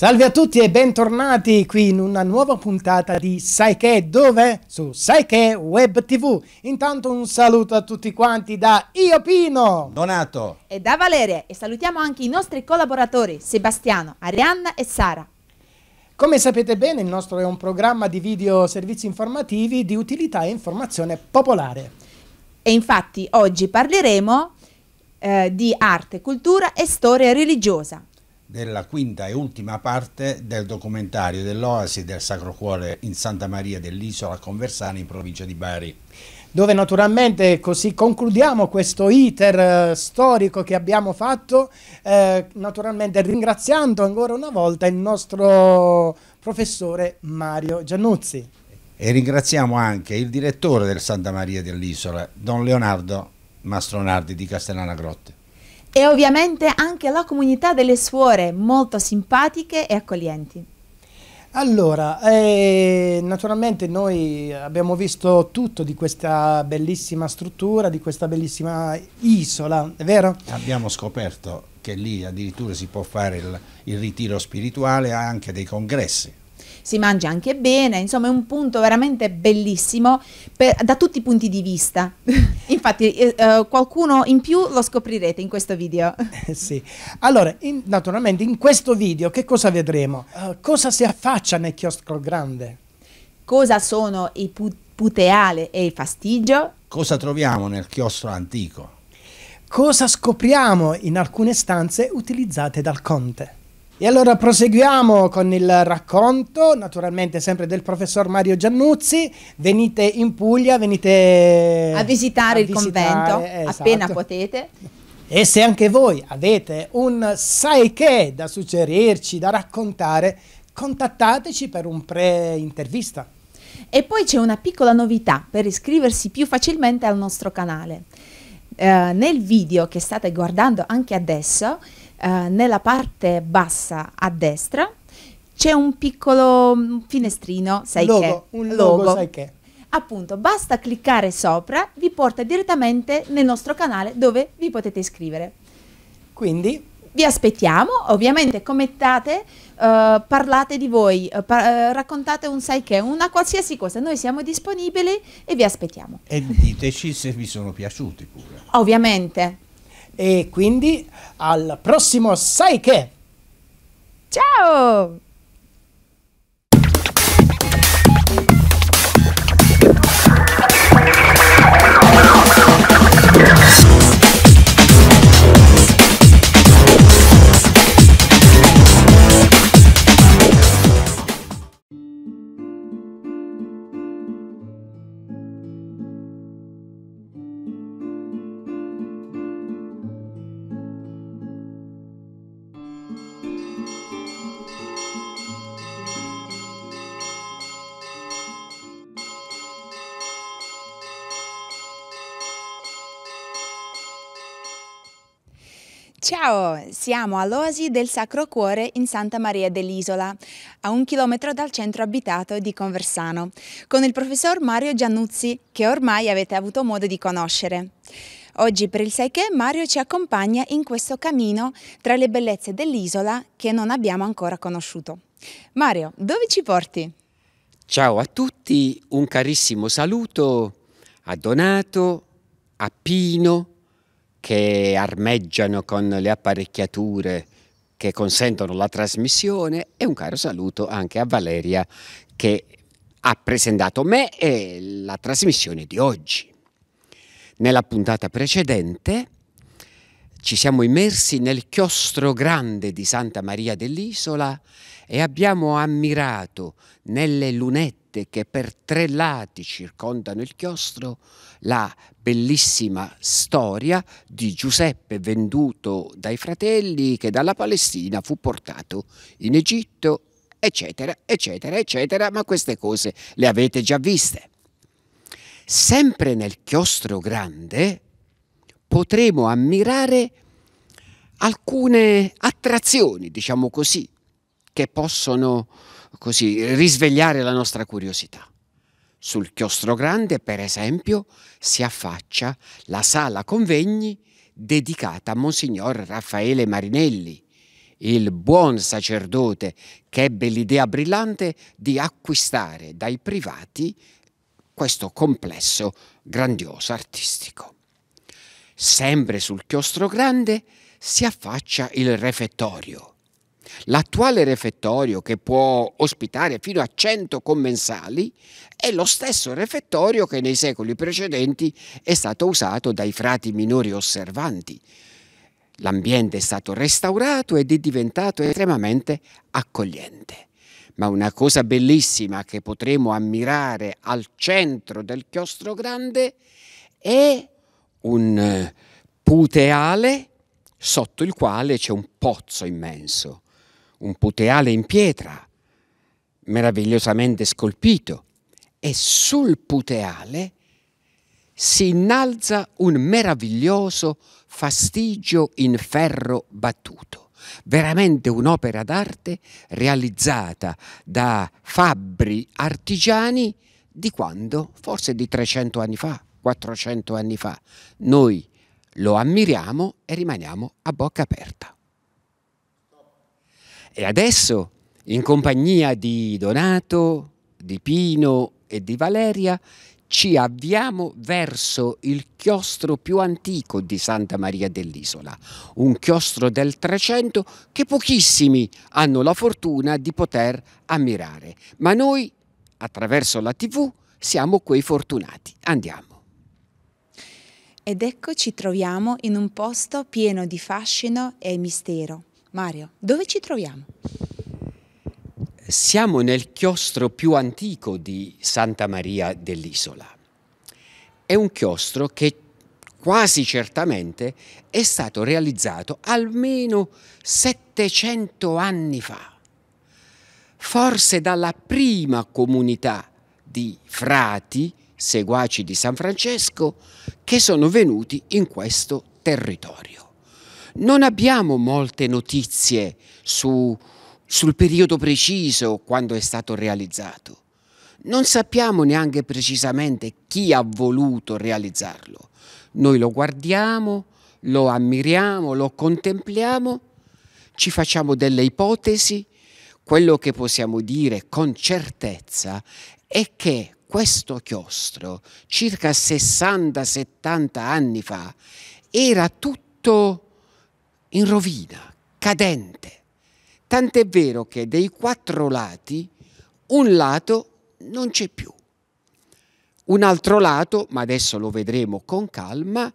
Salve a tutti e bentornati qui in una nuova puntata di Sai che dove? Su Sai che Web TV. Intanto un saluto a tutti quanti da Io Pino, Donato e da Valeria e salutiamo anche i nostri collaboratori Sebastiano, Arianna e Sara. Come sapete bene il nostro è un programma di video servizi informativi di utilità e informazione popolare. E infatti oggi parleremo eh, di arte, cultura e storia religiosa della quinta e ultima parte del documentario dell'Oasi del Sacro Cuore in Santa Maria dell'Isola Conversana in provincia di Bari. Dove naturalmente così concludiamo questo iter eh, storico che abbiamo fatto, eh, naturalmente ringraziando ancora una volta il nostro professore Mario Giannuzzi. E ringraziamo anche il direttore del Santa Maria dell'Isola, Don Leonardo Mastronardi di Castellana Grotte e ovviamente anche la comunità delle suore molto simpatiche e accoglienti. Allora, eh, naturalmente noi abbiamo visto tutto di questa bellissima struttura, di questa bellissima isola, è vero? Abbiamo scoperto che lì addirittura si può fare il, il ritiro spirituale e anche dei congressi si mangia anche bene, insomma è un punto veramente bellissimo per, da tutti i punti di vista. Infatti eh, eh, qualcuno in più lo scoprirete in questo video. sì, allora in, naturalmente in questo video che cosa vedremo? Uh, cosa si affaccia nel chiostro grande? Cosa sono i pu puteale e il fastigio? Cosa troviamo nel chiostro antico? Cosa scopriamo in alcune stanze utilizzate dal conte? E allora proseguiamo con il racconto, naturalmente sempre del professor Mario Giannuzzi. Venite in Puglia, venite a visitare a il visitare, convento eh, esatto. appena potete. E se anche voi avete un sai che da suggerirci, da raccontare, contattateci per un pre-intervista. E poi c'è una piccola novità per iscriversi più facilmente al nostro canale. Eh, nel video che state guardando anche adesso eh, nella parte bassa a destra c'è un piccolo mm, finestrino, sai logo, che? Un logo, logo, sai che? Appunto, basta cliccare sopra, vi porta direttamente nel nostro canale dove vi potete iscrivere. Quindi vi aspettiamo, ovviamente commentate, uh, eh, parlate di voi, uh, eh, par uh, raccontate un sai che, una qualsiasi cosa, noi siamo disponibili e vi aspettiamo. E diteci se vi sono piaciuti pure. Ovviamente, e quindi al prossimo Sai che! Ciao! Yeah. Ciao, siamo all'Oasi del Sacro Cuore in Santa Maria dell'Isola, a un chilometro dal centro abitato di Conversano, con il professor Mario Giannuzzi, che ormai avete avuto modo di conoscere. Oggi per il Sai che Mario ci accompagna in questo cammino tra le bellezze dell'isola che non abbiamo ancora conosciuto. Mario, dove ci porti? Ciao a tutti, un carissimo saluto a Donato, a Pino, che armeggiano con le apparecchiature che consentono la trasmissione e un caro saluto anche a Valeria che ha presentato me e la trasmissione di oggi. Nella puntata precedente ci siamo immersi nel chiostro grande di Santa Maria dell'Isola e abbiamo ammirato nelle lunette vette che per tre lati circondano il chiostro, la bellissima storia di Giuseppe venduto dai fratelli che dalla Palestina fu portato in Egitto, eccetera, eccetera, eccetera, ma queste cose le avete già viste. Sempre nel chiostro grande potremo ammirare alcune attrazioni, diciamo così, che possono così risvegliare la nostra curiosità. Sul Chiostro Grande, per esempio, si affaccia la sala convegni dedicata a Monsignor Raffaele Marinelli, il buon sacerdote che ebbe l'idea brillante di acquistare dai privati questo complesso grandioso artistico. Sempre sul Chiostro Grande si affaccia il refettorio, L'attuale refettorio, che può ospitare fino a 100 commensali, è lo stesso refettorio che nei secoli precedenti è stato usato dai frati minori osservanti. L'ambiente è stato restaurato ed è diventato estremamente accogliente. Ma una cosa bellissima che potremo ammirare al centro del chiostro grande è un eh, puteale sotto il quale c'è un pozzo immenso un puteale in pietra, meravigliosamente scolpito, e sul puteale si innalza un meraviglioso fastigio in ferro battuto veramente un'opera d'arte realizzata da fabbri artigiani di quando? Forse di 300 anni fa, 400 anni fa. Noi lo ammiriamo e rimaniamo a bocca aperta. E adesso, in compagnia di Donato, di Pino e di Valeria, ci avviamo verso il chiostro più antico di Santa Maria dell'Isola, un chiostro del Trecento che pochissimi hanno la fortuna di poter ammirare, ma noi, attraverso la TV, siamo quei fortunati. Andiamo. Ed ecco ci troviamo in un posto pieno di fascino e mistero Mario, dove ci troviamo? Siamo nel chiostro più antico di Santa Maria dell'Isola. È un chiostro che quasi certamente è stato realizzato almeno 700 anni fa, forse dalla prima comunità di frati, seguaci di San Francesco, che sono venuti in questo territorio non abbiamo molte notizie su, sul periodo preciso quando è stato realizzato. Non sappiamo neanche precisamente chi ha voluto realizzarlo. Noi lo guardiamo, lo ammiriamo, lo contempliamo, ci facciamo delle ipotesi. Quello che possiamo dire con certezza è che questo chiostro, circa 60-70 anni fa, era tutto in rovina, cadente. Tant'è vero che dei quattro lati un lato non c'è più. Un altro lato, ma adesso lo vedremo con calma,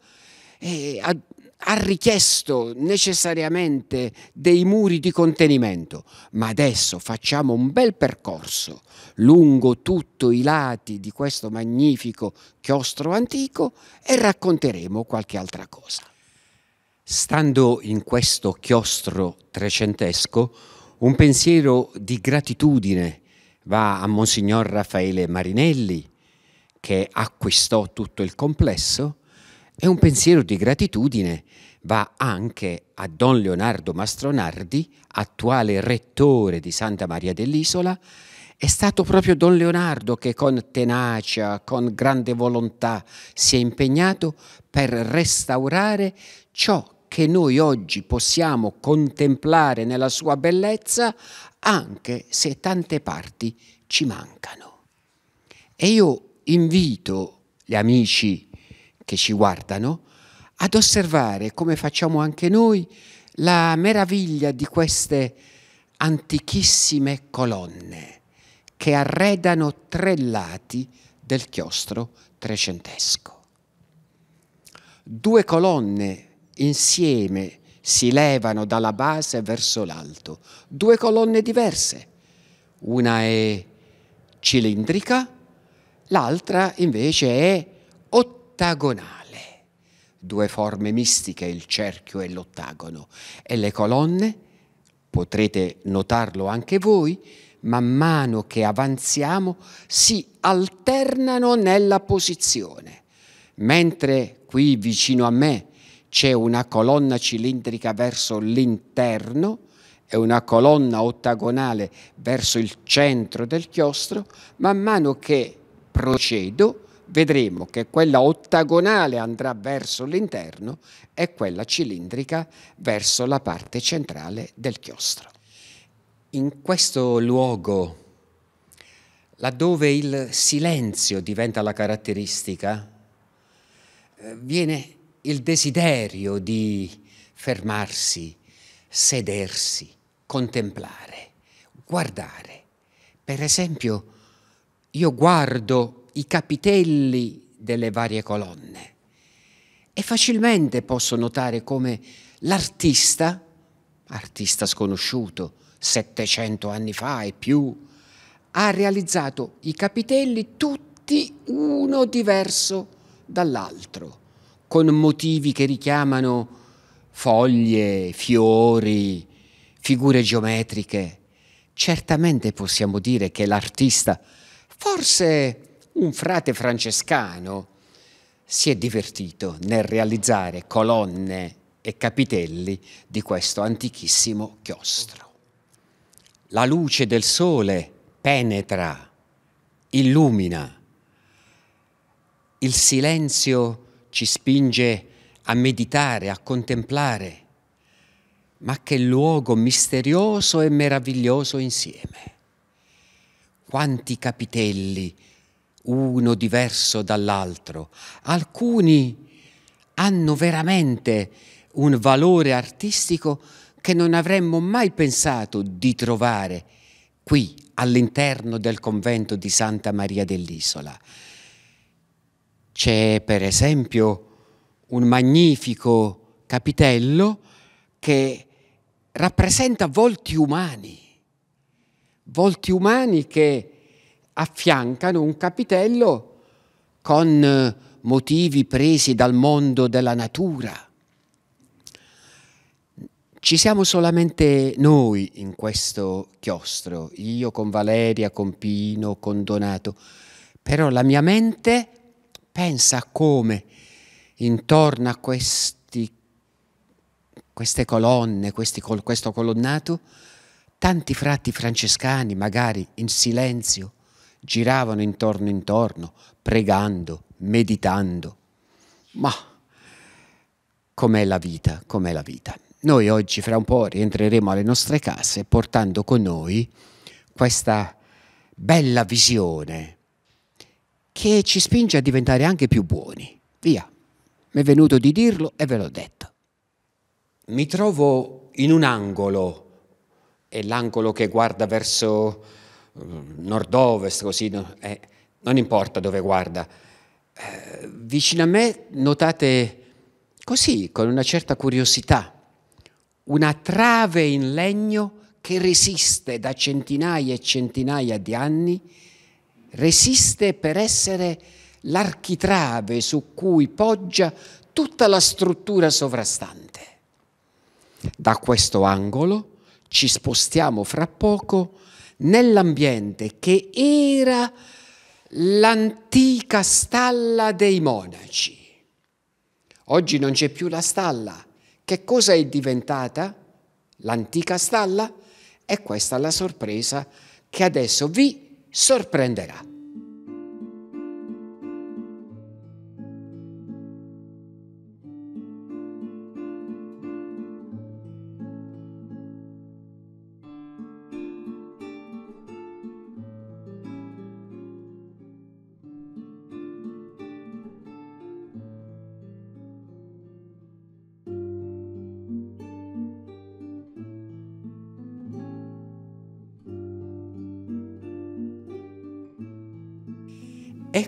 eh, ha, ha richiesto necessariamente dei muri di contenimento, ma adesso facciamo un bel percorso lungo tutti i lati di questo magnifico chiostro antico e racconteremo qualche altra cosa. Stando in questo chiostro trecentesco, un pensiero di gratitudine va a Monsignor Raffaele Marinelli, che acquistò tutto il complesso, e un pensiero di gratitudine va anche a Don Leonardo Mastronardi, attuale rettore di Santa Maria dell'Isola. È stato proprio Don Leonardo che con tenacia, con grande volontà si è impegnato per restaurare ciò che noi oggi possiamo contemplare nella sua bellezza anche se tante parti ci mancano. E io invito gli amici che ci guardano ad osservare, come facciamo anche noi, la meraviglia di queste antichissime colonne che arredano tre lati del chiostro trecentesco. Due colonne insieme si levano dalla base verso l'alto. Due colonne diverse. Una è cilindrica, l'altra invece è ottagonale. Due forme mistiche, il cerchio e l'ottagono. E le colonne, potrete notarlo anche voi, man mano che avanziamo si alternano nella posizione. Mentre qui vicino a me c'è una colonna cilindrica verso l'interno e una colonna ottagonale verso il centro del chiostro, man mano che procedo vedremo che quella ottagonale andrà verso l'interno e quella cilindrica verso la parte centrale del chiostro. In questo luogo, laddove il silenzio diventa la caratteristica, eh, viene il desiderio di fermarsi, sedersi, contemplare, guardare. Per esempio, io guardo i capitelli delle varie colonne e facilmente posso notare come l'artista, artista sconosciuto, 700 anni fa e più, ha realizzato i capitelli tutti uno diverso dall'altro con motivi che richiamano foglie, fiori, figure geometriche. Certamente possiamo dire che l'artista, forse un frate francescano, si è divertito nel realizzare colonne e capitelli di questo antichissimo chiostro. La luce del sole penetra, illumina, il silenzio ci spinge a meditare, a contemplare, ma che luogo misterioso e meraviglioso insieme. Quanti capitelli, uno diverso dall'altro, alcuni hanno veramente un valore artistico che non avremmo mai pensato di trovare qui all'interno del convento di Santa Maria dell'Isola. C'è per esempio un magnifico capitello che rappresenta volti umani, volti umani che affiancano un capitello con motivi presi dal mondo della natura. Ci siamo solamente noi in questo chiostro, io con Valeria, con Pino, con Donato, però la mia mente Pensa come intorno a questi, queste colonne, questi, questo colonnato, tanti frati francescani, magari in silenzio, giravano intorno intorno, pregando, meditando. Ma com'è la vita, com'è la vita. Noi oggi fra un po' rientreremo alle nostre case portando con noi questa bella visione che ci spinge a diventare anche più buoni. Via, mi è venuto di dirlo e ve l'ho detto. Mi trovo in un angolo, è l'angolo che guarda verso eh, nord-ovest, così, eh, non importa dove guarda. Eh, vicino a me notate così, con una certa curiosità, una trave in legno che resiste da centinaia e centinaia di anni resiste per essere l'architrave su cui poggia tutta la struttura sovrastante. Da questo angolo ci spostiamo fra poco nell'ambiente che era l'antica stalla dei monaci. Oggi non c'è più la stalla. Che cosa è diventata? L'antica stalla? E questa è la sorpresa che adesso vi sorprenderá.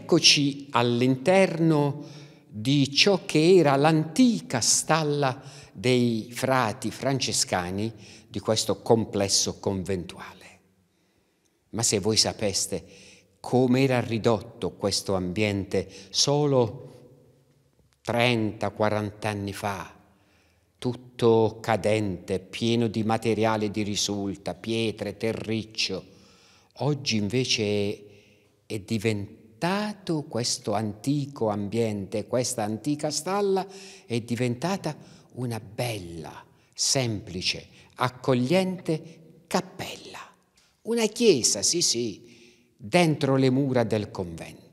Eccoci all'interno di ciò che era l'antica stalla dei frati francescani di questo complesso conventuale. Ma se voi sapeste come era ridotto questo ambiente solo 30-40 anni fa, tutto cadente, pieno di materiale di risulta, pietre, terriccio, oggi invece è diventato diventato questo antico ambiente, questa antica stalla è diventata una bella, semplice, accogliente cappella. Una chiesa, sì sì, dentro le mura del convento.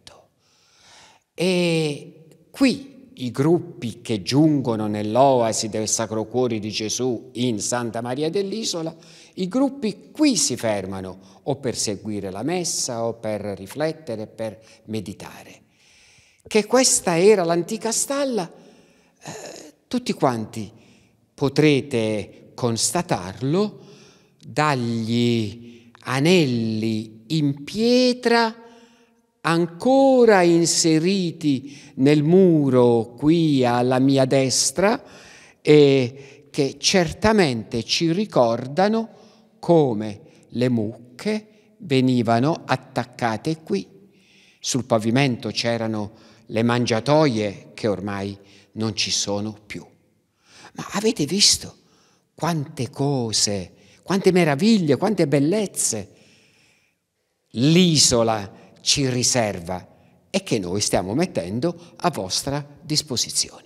E qui i gruppi che giungono nell'oasi del Sacro Cuore di Gesù in Santa Maria dell'Isola, i gruppi qui si fermano o per seguire la messa o per riflettere, per meditare. Che questa era l'antica stalla, eh, tutti quanti potrete constatarlo dagli anelli in pietra ancora inseriti nel muro qui alla mia destra e che certamente ci ricordano come le mucche venivano attaccate qui. Sul pavimento c'erano le mangiatoie che ormai non ci sono più. Ma avete visto quante cose, quante meraviglie, quante bellezze? L'isola ci riserva e che noi stiamo mettendo a vostra disposizione.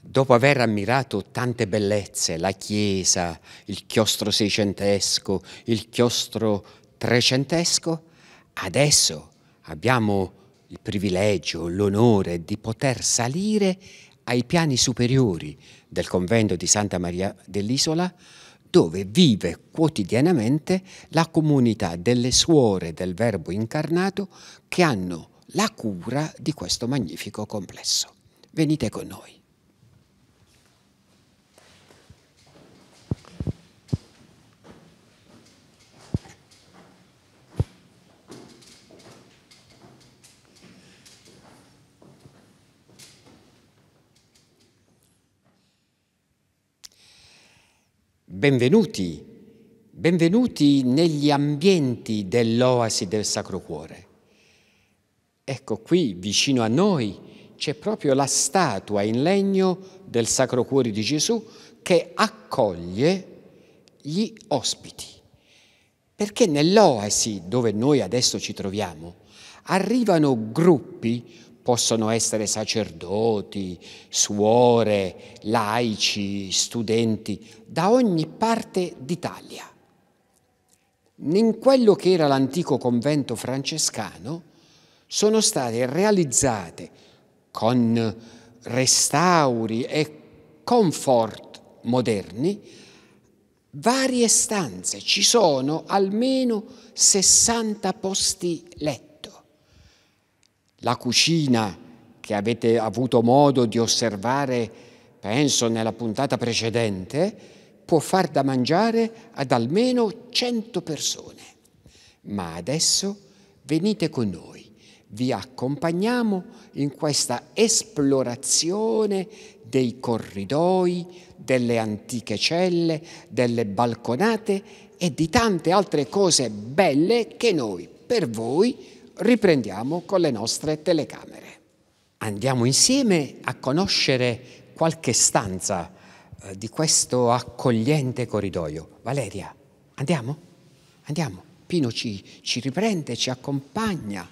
Dopo aver ammirato tante bellezze, la chiesa, il chiostro seicentesco, il chiostro trecentesco, adesso abbiamo il privilegio, l'onore di poter salire ai piani superiori del convento di Santa Maria dell'Isola dove vive quotidianamente la comunità delle suore del Verbo incarnato che hanno la cura di questo magnifico complesso. Venite con noi. benvenuti, benvenuti negli ambienti dell'oasi del Sacro Cuore. Ecco qui, vicino a noi, c'è proprio la statua in legno del Sacro Cuore di Gesù che accoglie gli ospiti. Perché nell'oasi dove noi adesso ci troviamo arrivano gruppi possono essere sacerdoti, suore, laici, studenti, da ogni parte d'Italia. In quello che era l'antico convento francescano sono state realizzate con restauri e comfort moderni varie stanze, ci sono almeno 60 posti letti. La cucina che avete avuto modo di osservare, penso, nella puntata precedente, può far da mangiare ad almeno 100 persone. Ma adesso venite con noi vi accompagniamo in questa esplorazione dei corridoi, delle antiche celle, delle balconate e di tante altre cose belle che noi per voi riprendiamo con le nostre telecamere. Andiamo insieme a conoscere qualche stanza eh, di questo accogliente corridoio. Valeria, andiamo? Andiamo. Pino ci, ci riprende, ci accompagna.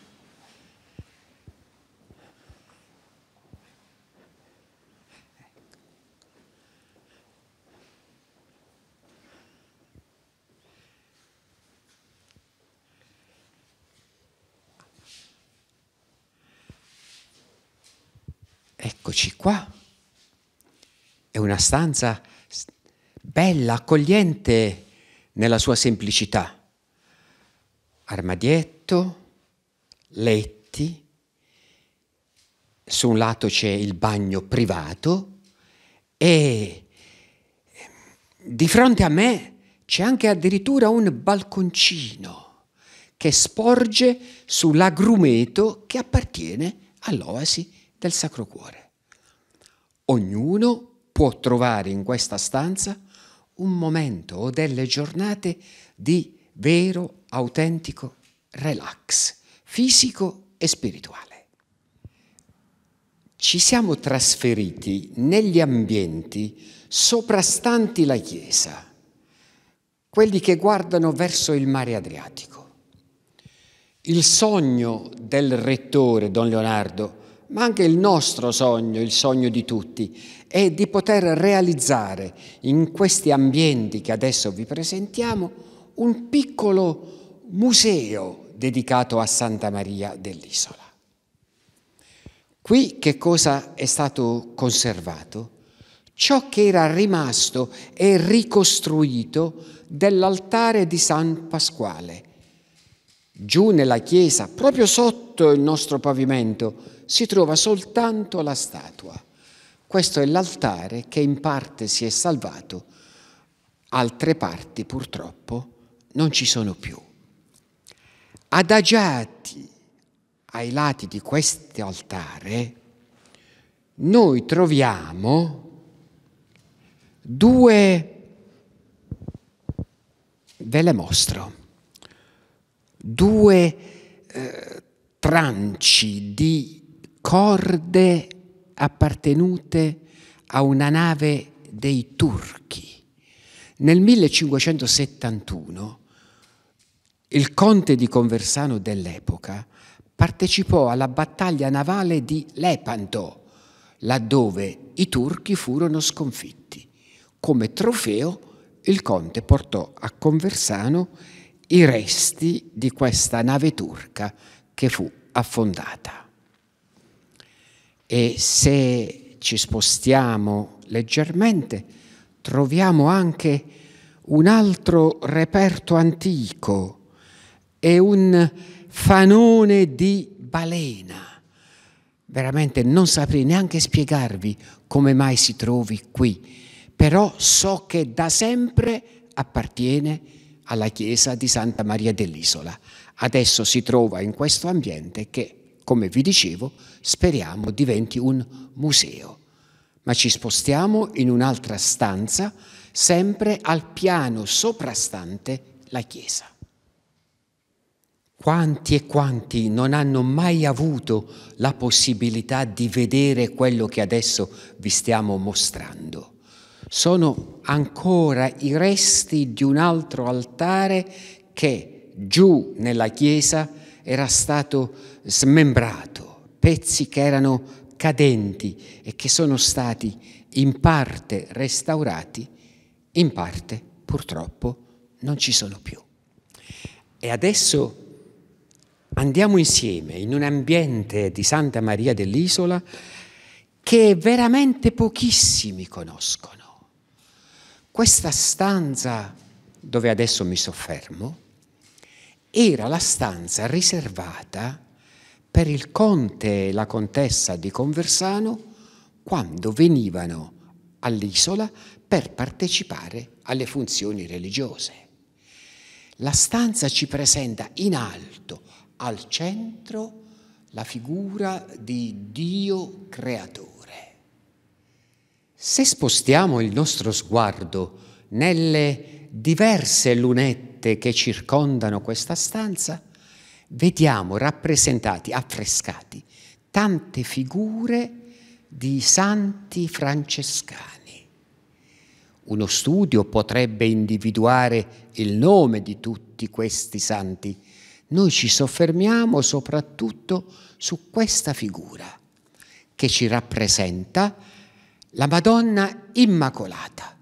eccoci qua. È una stanza bella, accogliente nella sua semplicità. Armadietto, letti, su un lato c'è il bagno privato e ehm, di fronte a me c'è anche addirittura un balconcino che sporge sull'agrumeto che appartiene all'oasi del Sacro Cuore. Ognuno può trovare in questa stanza un momento o delle giornate di vero, autentico relax fisico e spirituale. Ci siamo trasferiti negli ambienti soprastanti la Chiesa, quelli che guardano verso il mare Adriatico. Il sogno del rettore Don Leonardo ma anche il nostro sogno, il sogno di tutti, è di poter realizzare in questi ambienti che adesso vi presentiamo un piccolo museo dedicato a Santa Maria dell'Isola. Qui che cosa è stato conservato? Ciò che era rimasto e ricostruito dell'altare di San Pasquale. Giù nella chiesa, proprio sotto il nostro pavimento, si trova soltanto la statua. Questo è l'altare che in parte si è salvato, altre parti purtroppo non ci sono più. Adagiati ai lati di questo altare, noi troviamo due, ve le mostro, due eh, tranci di corde appartenute a una nave dei turchi. Nel 1571 il conte di Conversano dell'epoca partecipò alla battaglia navale di Lepanto, laddove i turchi furono sconfitti. Come trofeo il conte portò a Conversano i resti di questa nave turca che fu affondata. E se ci spostiamo leggermente, troviamo anche un altro reperto antico e un fanone di balena. Veramente non saprei neanche spiegarvi come mai si trovi qui, però so che da sempre appartiene alla chiesa di Santa Maria dell'Isola. Adesso si trova in questo ambiente che, come vi dicevo, speriamo diventi un museo. Ma ci spostiamo in un'altra stanza, sempre al piano soprastante la chiesa. Quanti e quanti non hanno mai avuto la possibilità di vedere quello che adesso vi stiamo mostrando? Sono ancora i resti di un altro altare che giù nella chiesa era stato smembrato pezzi che erano cadenti e che sono stati in parte restaurati, in parte purtroppo non ci sono più. E adesso andiamo insieme in un ambiente di Santa Maria dell'Isola che veramente pochissimi conoscono. Questa stanza dove adesso mi soffermo era la stanza riservata per il conte e la contessa di Conversano quando venivano all'isola per partecipare alle funzioni religiose. La stanza ci presenta in alto, al centro, la figura di Dio creatore. Se spostiamo il nostro sguardo nelle diverse lunette che circondano questa stanza, vediamo rappresentati, affrescati, tante figure di santi francescani. Uno studio potrebbe individuare il nome di tutti questi santi. Noi ci soffermiamo soprattutto su questa figura che ci rappresenta la Madonna Immacolata.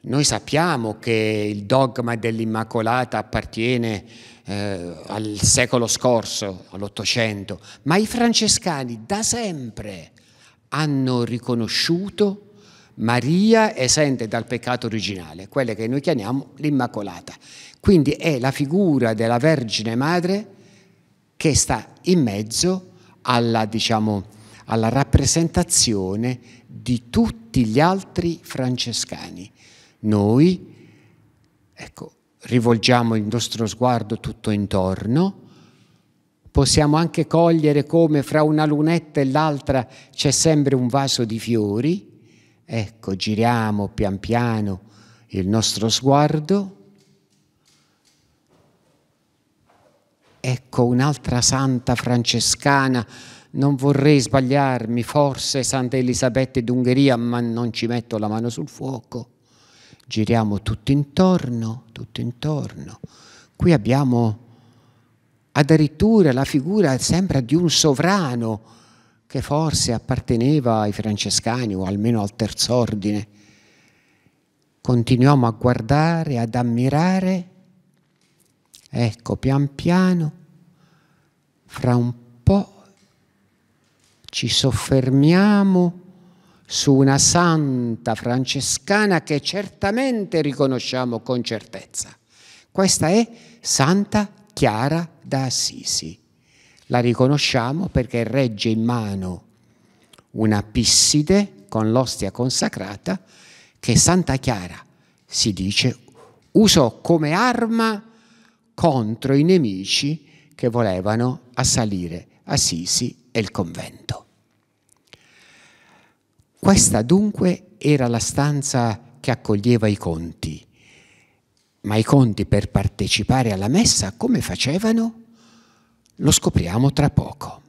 Noi sappiamo che il dogma dell'Immacolata appartiene eh, al secolo scorso, all'Ottocento, ma i francescani da sempre hanno riconosciuto Maria esente dal peccato originale, quella che noi chiamiamo l'Immacolata. Quindi è la figura della Vergine Madre che sta in mezzo alla, diciamo, alla rappresentazione di tutti gli altri francescani. Noi, ecco, rivolgiamo il nostro sguardo tutto intorno, possiamo anche cogliere come fra una lunetta e l'altra c'è sempre un vaso di fiori. Ecco, giriamo pian piano il nostro sguardo. Ecco un'altra santa francescana, non vorrei sbagliarmi, forse Santa Elisabetta d'Ungheria, ma non ci metto la mano sul fuoco giriamo tutto intorno, tutto intorno. Qui abbiamo addirittura la figura sembra di un sovrano che forse apparteneva ai francescani o almeno al terzo ordine. Continuiamo a guardare, ad ammirare. Ecco, pian piano, fra un po' ci soffermiamo su una santa francescana che certamente riconosciamo con certezza. Questa è Santa Chiara da Assisi. La riconosciamo perché regge in mano una pisside con l'ostia consacrata che Santa Chiara, si dice, usò come arma contro i nemici che volevano assalire Assisi e il convento. Questa dunque era la stanza che accoglieva i conti. Ma i conti per partecipare alla messa come facevano? Lo scopriamo tra poco.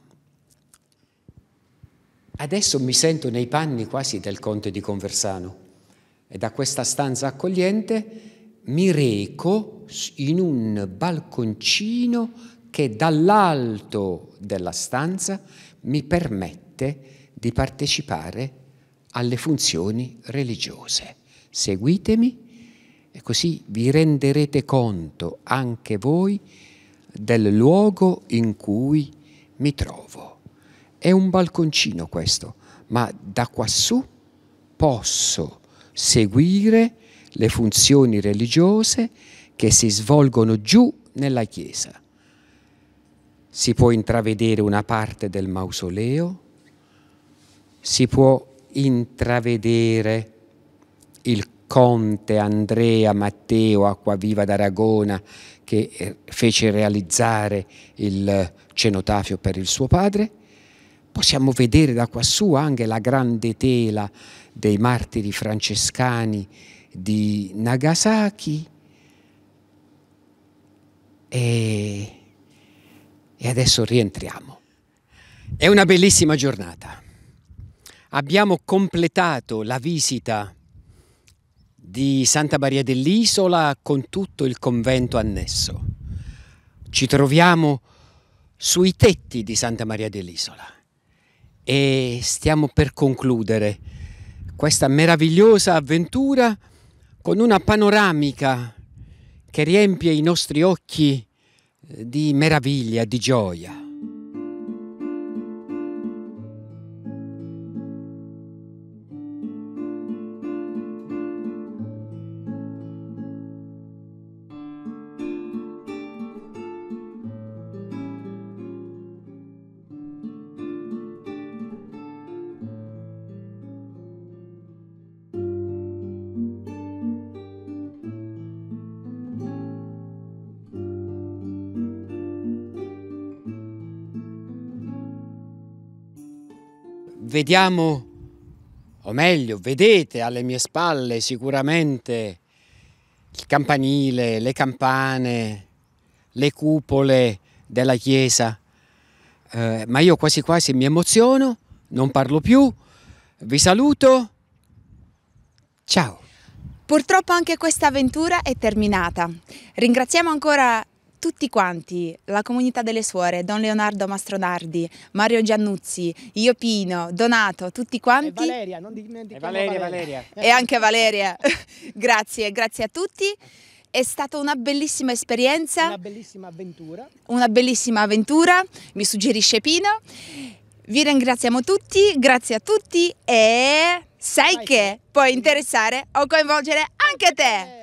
Adesso mi sento nei panni quasi del conte di Conversano e da questa stanza accogliente mi reco in un balconcino che dall'alto della stanza mi permette di partecipare alle funzioni religiose. Seguitemi e così vi renderete conto anche voi del luogo in cui mi trovo. È un balconcino questo, ma da quassù posso seguire le funzioni religiose che si svolgono giù nella chiesa. Si può intravedere una parte del mausoleo, si può intravedere il Conte Andrea Matteo Acquaviva d'Aragona che eh, fece realizzare il cenotafio per il suo padre, possiamo vedere da quassù anche la grande tela dei martiri francescani di Nagasaki e, e adesso rientriamo. È una bellissima giornata. Abbiamo completato la visita di Santa Maria dell'Isola con tutto il convento annesso. Ci troviamo sui tetti di Santa Maria dell'Isola e stiamo per concludere questa meravigliosa avventura con una panoramica che riempie i nostri occhi eh, di meraviglia, di gioia. vediamo, o meglio, vedete alle mie spalle sicuramente il campanile, le campane, le cupole della chiesa, eh, ma io quasi quasi mi emoziono, non parlo più, vi saluto, ciao! Purtroppo anche questa avventura è terminata. Ringraziamo ancora tutti quanti, la comunità delle suore, Don Leonardo Mastronardi, Mario Giannuzzi, Io Pino, Donato, tutti quanti. E Valeria, non dimentichiamo Valeria, Valeria. Valeria. E anche Valeria. grazie, grazie a tutti. È stata una bellissima esperienza. Una bellissima avventura. Una bellissima avventura, mi suggerisce Pino. Vi ringraziamo tutti, grazie a tutti e sai, sai che, che puoi interessare o coinvolgere anche te.